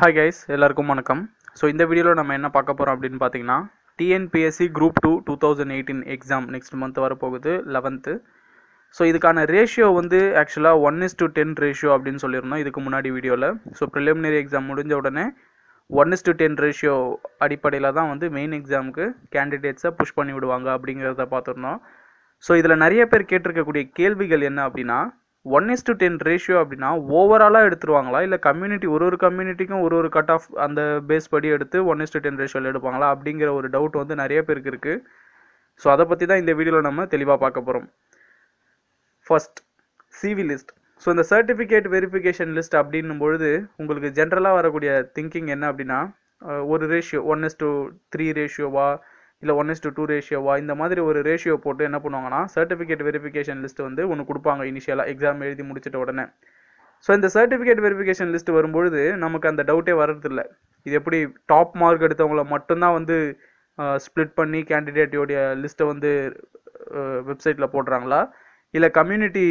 hi guys எல்லாருக்கும் வணக்கம் so இந்த வீடியோவில் நம்ம என்ன பார்க்க போகிறோம் அப்படின்னு பார்த்தீங்கன்னா TNPSC group two two thousand eighteen exam next month வரப்போகுது லெவன்த்து ஸோ இதுக்கான ரேஷியோ வந்து ஆக்சுவலாக one is to ten ratio அப்படின்னு சொல்லியிருந்தோம் இதுக்கு முன்னாடி வீடியோவில் ஸோ ப்ரிலிமினரி எக்ஸாம் முடிஞ்ச உடனே one is to ten ratio அடிப்படையில் தான் வந்து மெயின் எக்ஸாமுக்கு கேண்டிடேட்ஸை புஷ் பண்ணி விடுவாங்க அப்படிங்கிறத பார்த்துருந்தோம் ஸோ இதில் நிறைய பேர் கேட்டிருக்கக்கூடிய கேள்விகள் என்ன அப்படின்னா one is to ten ratio அப்படின்னா ஓவராலாக எடுத்துருவாங்களா இல்லை கம்யூனிட்டி ஒரு ஒரு கம்யூனிட்டிக்கும் ஒரு ஒரு கட் ஆஃப் அந்த பேஸ் படி எடுத்து ஒன் இஸ் டு டென் ரேஷியோவில் எடுப்பாங்களா அப்படிங்கிற ஒரு டவுட் வந்து நிறைய பேருக்கு இருக்குது ஸோ அதை பற்றி தான் இந்த வீடியோவில் நம்ம தெளிவாக பார்க்க போகிறோம் ஃபர்ஸ்ட் சிவி லிஸ்ட் ஸோ இந்த சர்டிஃபிகேட் வெரிஃபிகேஷன் லிஸ்ட் அப்படின்னும் பொழுது உங்களுக்கு ஜென்ரலாக வரக்கூடிய திங்கிங் என்ன அப்படின்னா ஒரு ratio one is to three ரேஷியோவா இல்லை ஒன் டு டூ ரேஷியோவா இந்த மாதிரி ஒரு ரேஷியோ போட்டு என்ன பண்ணுவாங்கன்னா சர்டிஃபிகேட் வெரிஃபிகேஷன் லிஸ்ட் வந்து ஒன்று கொடுப்பாங்க இனிஷியலாக எக்ஸாம் எழுதி முடிச்சிட்ட உடனே ஸோ இந்த சர்டிஃபிகேட் வெரிஃபிகேஷன் லிஸ்ட் வரும்பொழுது நமக்கு அந்த டவுட்டே வர்றதில்ல இது எப்படி டாப் மார்க் எடுத்தவங்கள மட்டும்தான் வந்து ஸ்ப்ளிட் பண்ணி கேண்டிடேட்டோடைய லிஸ்ட்டை வந்து வெப்சைட்டில் போடுறாங்களா இல்லை கம்யூனிட்டி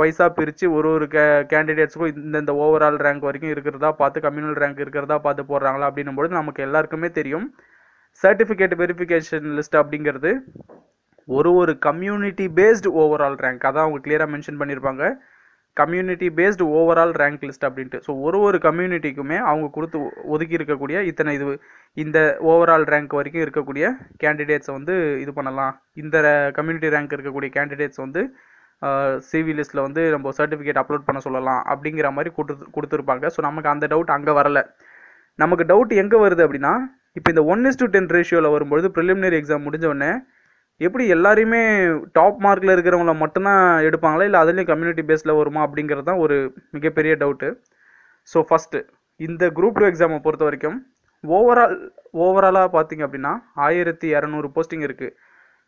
வைஸாக பிரித்து ஒரு ஒரு கே கேண்டிடேட்ஸுக்கும் இந்தந்த ஓவரால் ரேங்க் வரைக்கும் இருக்கிறதா பார்த்து கம்யூனல் ரேங்க் இருக்கிறதா பார்த்து போடுறாங்களா அப்படின்னும் பொழுது நமக்கு எல்லாருக்குமே தெரியும் சர்டிஃபிகேட் வெரிஃபிகேஷன் லிஸ்ட் அப்படிங்கிறது ஒரு ஒரு கம்யூனிட்டி பேஸ்டு ஓவரால் ரேங்க் அதான் அவங்க கிளியராக மென்ஷன் பண்ணியிருப்பாங்க community based overall rank list அப்படின்ட்டு ஸோ ஒரு ஒரு கம்யூனிட்டிக்குமே அவங்க கொடுத்து ஒதுக்கி இருக்கக்கூடிய இத்தனை இது இந்த ஓவரால் ரேங்க் வரைக்கும் இருக்கக்கூடிய கேண்டிடேட்ஸை வந்து இது பண்ணலாம் இந்த கம்யூனிட்டி ரேங்க் இருக்கக்கூடிய கேண்டிடேட்ஸ் வந்து சிவி லிஸ்ட்டில் வந்து நம்ம சர்டிஃபிகேட் அப்லோட் பண்ண சொல்லலாம் அப்படிங்கிற மாதிரி கொடுத்து கொடுத்துருப்பாங்க ஸோ நமக்கு அந்த டவுட் அங்கே வரல நமக்கு டவுட் எங்கே வருது அப்படின்னா இப்போ இந்த ஒன் இஸ் டு டென் ரேஷியோவில் வரும்பொழுது ப்ரிலிமினரி எக்ஸாம் முடிஞ்ச உடனே எப்படி எல்லாரையுமே டாப் மார்க்கில் இருக்கிறவங்கள மட்டும்தான் எடுப்பாங்களா இல்லை அதுலேயும் கம்யூனிட்டி பேஸில் வருமா அப்படிங்கிறது தான் ஒரு மிகப்பெரிய டவுட்டு ஸோ ஃபஸ்ட்டு இந்த குரூப் டூ எக்ஸாமை பொறுத்த வரைக்கும் ஓவரால் ஓவராலாக பார்த்தீங்க அப்படின்னா ஆயிரத்தி இரநூறு போஸ்டிங் இருக்குது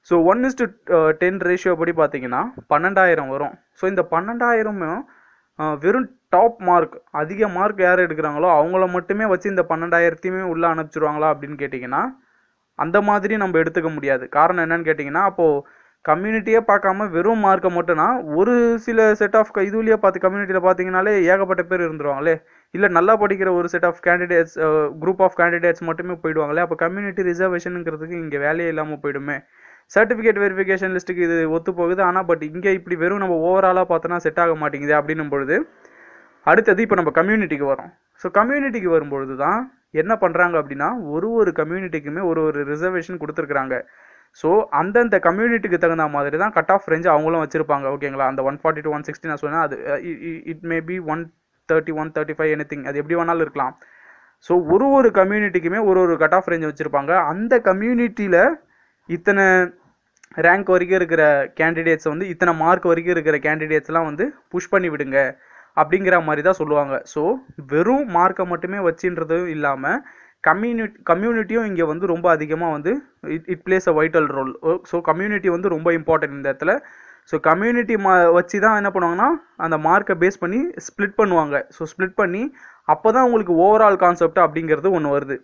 so one is to ten ratio படி பார்த்தீங்கன்னா பன்னெண்டாயிரம் வரும் ஸோ இந்த பன்னெண்டாயிரமும் uh, வெறும் டாப் மார்க் அதிக மார்க் யார் எடுக்கிறாங்களோ அவங்கள மட்டுமே வச்சு இந்த பன்னெண்டாயிரத்தையுமே உள்ளே அனுப்பிச்சிருவாங்களா அப்படின்னு கேட்டிங்கன்னா அந்த மாதிரி நம்ம எடுத்துக்க முடியாது காரணம் என்னன்னு கேட்டிங்கன்னா அப்போது கம்யூனிட்டியே பார்க்காம வெறும் மார்க்கை மட்டும்னா ஒரு சில செட் ஆஃப் இதுலேயே பார்த்து கம்யூனிட்டியில் பார்த்தீங்கனாலே ஏகப்பட்ட பேர் இருந்துருவாங்களே இல்லை நல்லா படிக்கிற ஒரு set of candidates group of candidates மட்டுமே போயிடுவாங்களே அப்போ கம்யூனிட்டி ரிசர்வேஷனுங்கிறதுக்கு இங்கே வேலையே இல்லாமல் போயிடுமே சர்டிஃபிகேட் வெரிஃபிகேஷன் லிஸ்ட்டுக்கு இது ஒத்து போகுது ஆனால் பட் இங்கே இப்படி வெறும் நம்ம ஓவராலாக பார்த்தோன்னா செட் ஆக மாட்டேங்குது அப்படின்னும் பொழுது அடுத்தது இப்போ நம்ம கம்யூனிட்டிக்கு வரோம் ஸோ கம்யூனிட்டிக்கு வரும்பொழுது தான் என்ன பண்ணுறாங்க அப்படின்னா ஒரு ஒரு கம்யூனிட்டிக்குமே ஒரு ஒரு ரிசர்வேஷன் கொடுத்துருக்குறாங்க ஸோ அந்தந்த கம்யூனிட்டிக்கு தகுந்த மாதிரி தான் கட் ஆஃப் ரேஞ்ச் அவங்களும் வச்சுருப்பாங்க ஓகேங்களா அந்த one forty two one sixty நான் சொன்னேன் அது it may be one thirty one thirty five anything அது எப்படி வேணாலும் இருக்கலாம் ஸோ ஒரு ஒரு கம்யூனிட்டிக்குமே ஒரு ஒரு கட் ஆஃப் ரேஞ்ச் வச்சுருப்பாங்க அந்த கம்யூனிட்டியில் இத்தனை ரேங்க் வரைக்கும் இருக்கிற கேண்டிடேட்ஸை வந்து இத்தனை மார்க் வரைக்கும் இருக்கிற கேண்டிடேட்ஸ்லாம் வந்து புஷ் பண்ணி விடுங்க அப்படிங்கிற மாதிரி தான் சொல்லுவாங்க ஸோ வெறும் மார்க்கை மட்டுமே வச்சுன்றதும் இல்லாமல் கம்யூனிட் கம்யூனிட்டியும் இங்கே வந்து ரொம்ப அதிகமாக வந்து it it plays a vital role so community வந்து ரொம்ப இம்பார்ட்டன்ட் இந்த இடத்துல ஸோ கம்யூனிட்டி மா வச்சு தான் என்ன பண்ணுவாங்கன்னா அந்த மார்க்கை பேஸ் பண்ணி ஸ்ப்ளிட் பண்ணுவாங்க ஸோ ஸ்ப்ளிட் பண்ணி அப்போ தான் உங்களுக்கு ஓவரால் கான்செப்ட் அப்படிங்கிறது ஒன்று வருது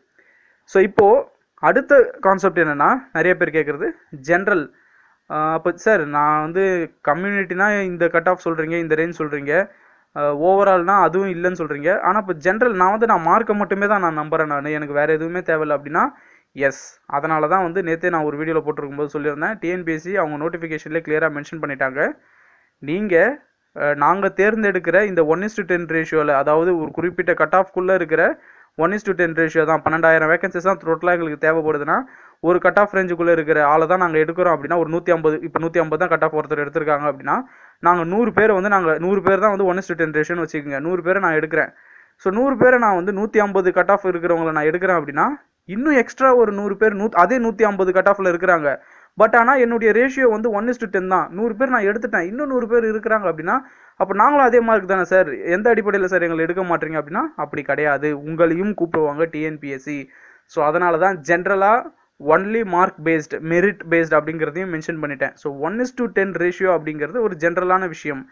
ஸோ இப்போது அடுத்த கான்செப்ட் என்னென்னா நிறைய பேர் கேட்குறது ஜென்ரல் அப்போ சார் நான் வந்து கம்யூனிட்டினா இந்த கட் ஆஃப் சொல்கிறீங்க இந்த ரேஞ்ச் சொல்கிறீங்க ஓவரால்னால் அதுவும் இல்லைன்னு சொல்கிறீங்க ஆனால் இப்போ ஜென்ரல் நான் வந்து நான் மார்க்கை மட்டுமே தான் நான் நம்புகிறேன் நான் எனக்கு வேறு எதுவுமே தேவையில்லை அப்படின்னா எஸ் அதனால தான் வந்து நேற்றே நான் ஒரு வீடியோவில் போட்டிருக்கும்போது சொல்லியிருந்தேன் டிஎன்பிஎஸ்சி அவங்க நோட்டிஃபிகேஷன்லேயே கிளியராக மென்ஷன் பண்ணிட்டாங்க நீங்கள் நாங்கள் தேர்ந்தெடுக்கிற இந்த ஒன் இஸ் டு டென் ரேஷியோவில் அதாவது ஒரு குறிப்பிட்ட கட் ஆஃப்குள்ளே இருக்கிற one is to ten ratio தான் பன்னெண்டாயிரம் வேகன்சிஸ் தான் டோட்டலாக எங்களுக்கு தேவைப்படுதுன்னா ஒரு கட் ஆஃப் ரேஞ்சுக்குள்ளே இருக்கிற ஆளை தான் நாங்கள் எடுக்கிறோம் அப்படின்னா ஒரு நூற்றி ஐம்பது இப்போ நூற்றி ஐம்பது தான் கட் ஆஃப் ஒருத்தர் எடுத்திருக்காங்க அப்படின்னா நாங்கள் நூறு பேரை வந்து நாங்கள் நூறு பேர் தான் வந்து ஒன் இஸ்டு டென் ரேஷன் வச்சுக்கோங்க நூறு பேரை நான் எடுக்கிறேன் ஸோ நூறு பேரை நான் வந்து நூற்றி ஐம்பது கட் ஆஃப் இருக்கிறவங்களை நான் எடுக்கிறேன் அப்படின்னா இன்னும் எக்ஸ்ட்ரா ஒரு நூறு பேர் நூ அதே நூற்றி ஐம்பது கட் ஆஃபில் இருக்கிறாங்க பட் ஆனால் என்னுடைய ரேஷியோ வந்து ஒன் இஸ்டு டென் தான் நூறு பேர் நான் எடுத்துட்டேன் இன்னும் நூறு பேர் இருக்கிறாங்க அப்படின்னா அப்போ நாங்களும் அதே மார்க் தானே சார் எந்த அடிப்படையில் சார் எங்களை எடுக்க மாட்டீங்க அப்படின்னா அப்படி கிடையாது உங்களையும் கூப்பிடுவாங்க டிஎன்பிஎஸ்சி ஸோ அதனால தான் ஜென்ரலாக only mark based merit based அப்படிங்கிறதையும் மென்ஷன் பண்ணிட்டேன் so one is to ten ratio அப்படிங்கிறது ஒரு ஜென்ரலான விஷயம்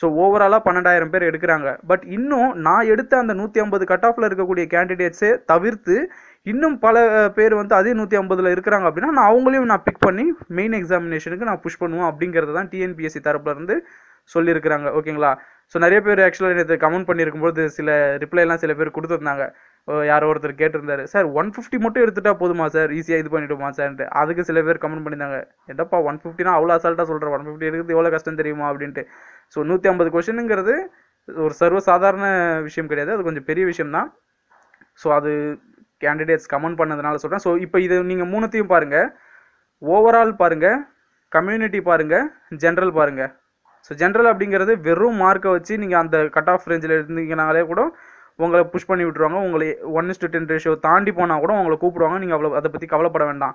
ஸோ ஓவராலாக பன்னெண்டாயிரம் பேர் எடுக்கிறாங்க பட் இன்னும் நான் எடுத்த அந்த நூற்றி ஐம்பது கட் ஆஃபில் இருக்கக்கூடிய கேண்டிடேட்ஸே தவிர்த்து இன்னும் பல பேர் வந்து அதே நூற்றி ஐம்பதில் இருக்கிறாங்க அப்படின்னா நான் அவங்களையும் நான் பிக் பண்ணி மெயின் எக்ஸாமினேஷனுக்கு நான் புஷ் பண்ணுவோம் அப்படிங்கிறது தான் டிஎன்பிஎஸ்சி தரப்புலேருந்து சொல்லியிருக்கிறாங்க ஓகேங்களா ஸோ நிறைய பேர் ஆக்சுவலாக எனக்கு கமெண்ட் பண்ணியிருக்கும்போது சில ரிப்ளைலாம் சில பேர் கொடுத்துருந்தாங்க யாரோ ஒருத்தர் கேட்டிருந்தாரு சார் ஒன் ஃபிஃப்டி மட்டும் எடுத்துட்டா போதுமா சார் ஈஸியாக இது பண்ணிவிடுமா சார்ன்ட்டு அதுக்கு சில பேர் கமெண்ட் பண்ணியிருந்தாங்க என்னப்பா ஒன் ஃபிஃப்டினா அவ்வளோ அசால்ட்டாக சொல்கிறேன் ஒன் ஃபிஃப்டி எடுக்கிறது எவ்வளோ கஷ்டம் தெரியுமா அப்படின்ட்டு ஸோ நூற்றி ஐம்பது கொஷனுங்கிறது ஒரு சர்வ சாதாரண விஷயம் கிடையாது அது கொஞ்சம் பெரிய விஷயம் தான் ஸோ அது கேண்டிடேட்ஸ் கமெண்ட் பண்ணதுனால சொல்கிறேன் ஸோ இப்போ இது நீங்கள் மூணுத்தையும் பாருங்கள் ஓவரால் பாருங்கள் கம்யூனிட்டி பாருங்கள் ஜென்ரல் பாருங்கள் ஸோ ஜென்ரல் அப்படிங்கிறது வெறும் மார்க்கை வச்சு நீங்கள் அந்த கட் ஆஃப் ரேஞ்சில் இருந்தீங்கனாலே கூட உங்களை புஷ் பண்ணி விட்டுருவாங்க உங்களை one is to ten ratio தாண்டி போனால் கூட உங்களை கூப்பிடுவாங்க நீங்கள் அவ்வளோ அதை பற்றி கவலைப்பட வேண்டாம்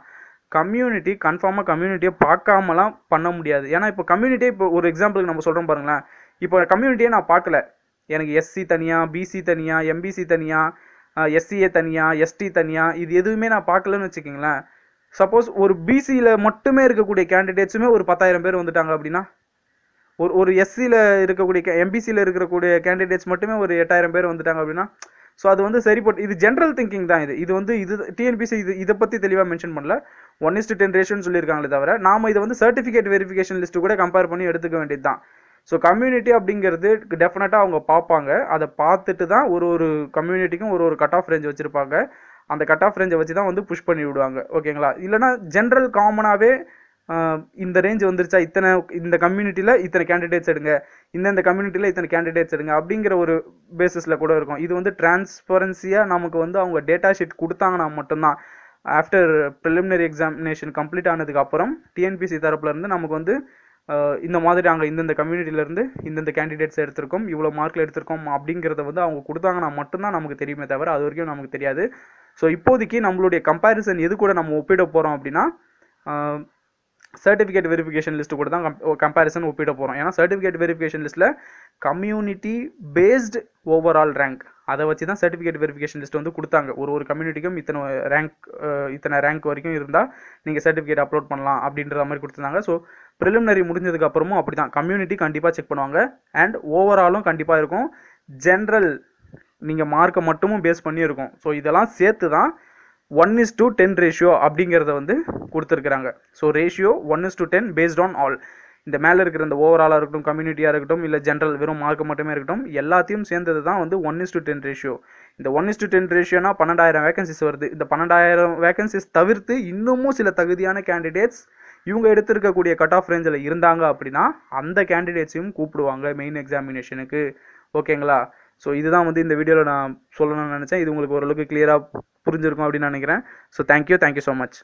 கம்யூனிட்டி கன்ஃபார்மாக கம்யூனிட்டியை பார்க்காமலாம் பண்ண முடியாது ஏன்னா இப்போ கம்யூனிட்டியே இப்போ ஒரு எக்ஸாம்பிளுக்கு நம்ம சொல்கிறோம் பாருங்களேன் இப்போ கம்யூனிட்டியே நான் பார்க்கல எனக்கு எஸ்சி தனியாக பிசி தனியாக எம்பிசி தனியாக எஸ்சிஏ தனியாக எஸ்டி தனியாக இது எதுவுமே நான் பார்க்கலன்னு வச்சுக்கிங்களேன் சப்போஸ் ஒரு பிசியில் மட்டுமே இருக்கக்கூடிய கேண்டிடேட்ஸுமே ஒரு பத்தாயிரம் பேர் வந்துட்டாங்க அப்படின்னா ஒரு ஒரு எஸ்சியில் இருக்கக்கூடிய எம்பிசியில் இருக்கக்கூடிய கேண்டிடேட்ஸ் மட்டுமே ஒரு எட்டாயிரம் பேர் வந்துட்டாங்க அப்படின்னா ஸோ அது வந்து சரிப்பட்டு இது ஜென்ரல் திங்கிங் தான் இது இது வந்து இது டிஎன்பிசி இது இதை பற்றி தெளிவாக மென்ஷன் பண்ணல ஒன் இஸ்டு டென் ரேஷன் சொல்லியிருக்காங்களே தவிர நாம் இதை வந்து சர்டிஃபிகேட் வெரிஃபிகேஷன் லிஸ்ட்டு கூட கம்பேர் பண்ணி எடுத்துக்க வேண்டியது தான் ஸோ கம்யூனிட்டி அப்படிங்கிறது டெஃபினட்டாக அவங்க பார்ப்பாங்க அதை பார்த்துட்டு தான் ஒரு ஒரு கம்யூனிட்டிக்கும் ஒரு ஒரு கட் ஆஃப் ரேஞ்ச் வச்சுருப்பாங்க அந்த கட் ஆஃப் ரேஞ்சை வச்சு தான் வந்து புஷ் பண்ணி விடுவாங்க ஓகேங்களா இல்லைனா ஜென்ரல் காமனாகவே இந்த ரேஞ்ச் வந்துருச்சா இத்தனை இந்த கம்யூனிட்டியில் இத்தனை கேண்டிடேட்ஸ் எடுங்க இந்த இந்த கம்யூனிட்டியில் இத்தனை கேண்டிடேட்ஸ் எடுங்க அப்படிங்கிற ஒரு பேசிஸில் கூட இருக்கும் இது வந்து டிரான்ஸ்பரன்சியாக நமக்கு வந்து அவங்க டேட்டா ஷீட் கொடுத்தாங்கன்னா மட்டும்தான் ஆஃப்டர் ப்ரிலிமினரி எக்ஸாமினேஷன் கம்ப்ளீட் ஆனதுக்கப்புறம் டிஎன்பிசி தரப்புலேருந்து நமக்கு வந்து இந்த மாதிரி நாங்கள் இந்தந்த கம்யூனிட்டிலேருந்து இந்தந்த கேண்டிடேட்ஸ் எடுத்திருக்கோம் இவ்வளோ மார்க்கில் எடுத்திருக்கோம் அப்படிங்கிறத வந்து அவங்க கொடுத்தாங்கன்னா மட்டும்தான் நமக்கு தெரியுமே தவிர அது வரைக்கும் நமக்கு தெரியாது ஸோ இப்போதைக்கு நம்மளுடைய கம்பேரிசன் எது கூட நம்ம ஒப்பிட போகிறோம் அப்படின்னா சர்டிஃபிகேட் வெரிஃபிகேஷன் லிஸ்ட் கூட தான் கம்பேரிசன் ஒப்பிட போகிறோம் ஏன்னா சர்டிஃபிகேட் வெரிஃபிகேஷன் லிஸ்ட்டில் கம்யூனிட்டி பேஸ்டு ஓவரால் ரேங்க் அதை வச்சு தான் சர்டிஃபிகேட் வெரிஃபிகேஷன் லிஸ்ட் வந்து கொடுத்தாங்க ஒரு ஒரு கம்யூனிட்டிக்கும் இத்தனை ரேங்க் இத்தனை ரேங்க் வரைக்கும் இருந்தால் நீங்கள் சர்டிஃபிகேட் அப்லோட் பண்ணலாம் அப்படின்ற மாதிரி கொடுத்துருந்தாங்க ஸோ ப்ரிலிமினரி முடிஞ்சதுக்கு அப்புறமும் அப்படி தான் கம்யூனிட்டி கண்டிப்பாக செக் பண்ணுவாங்க அண்ட் ஓவராலும் கண்டிப்பாக இருக்கும் ஜென்ரல் நீங்கள் மார்க்கை மட்டுமும் பேஸ் பண்ணி இருக்கும் ஸோ இதெல்லாம் சேர்த்து தான் one is to ten ratio அப்படிங்கிறத வந்து கொடுத்துருக்குறாங்க so ratio one is to ten based on all இந்த மேலே இருக்கிற இந்த ஓவராலாக இருக்கட்டும் கம்யூனிட்டியாக இருக்கட்டும் இல்லை ஜென்ரல் வெறும் மார்க் மட்டுமே இருக்கட்டும் எல்லாத்தையும் சேர்ந்தது தான் வந்து one is to ten ratio இந்த ஒன் இஸ் டு டென் ரேஷியோனா பன்னெண்டாயிரம் வேகன்சிஸ் வருது இந்த பன்னெண்டாயிரம் வேகன்சிஸ் தவிர்த்து இன்னமும் சில தகுதியான கேண்டிடேட்ஸ் இவங்க எடுத்திருக்கக்கூடிய கட் ஆஃப் ரேஞ்சில் இருந்தாங்க அப்படின்னா அந்த கேண்டிடேட்ஸையும் கூப்பிடுவாங்க மெயின் எக்ஸாமினேஷனுக்கு ஓகேங்களா ஸோ இதுதான் வந்து இந்த வீடியோவில் நான் சொல்லணும்னு நினச்சேன் இது உங்களுக்கு ஓரளவுக்கு கிளியராக புரிஞ்சிருக்கும் அப்படின்னு நினைக்கிறேன் so thank you thank you so much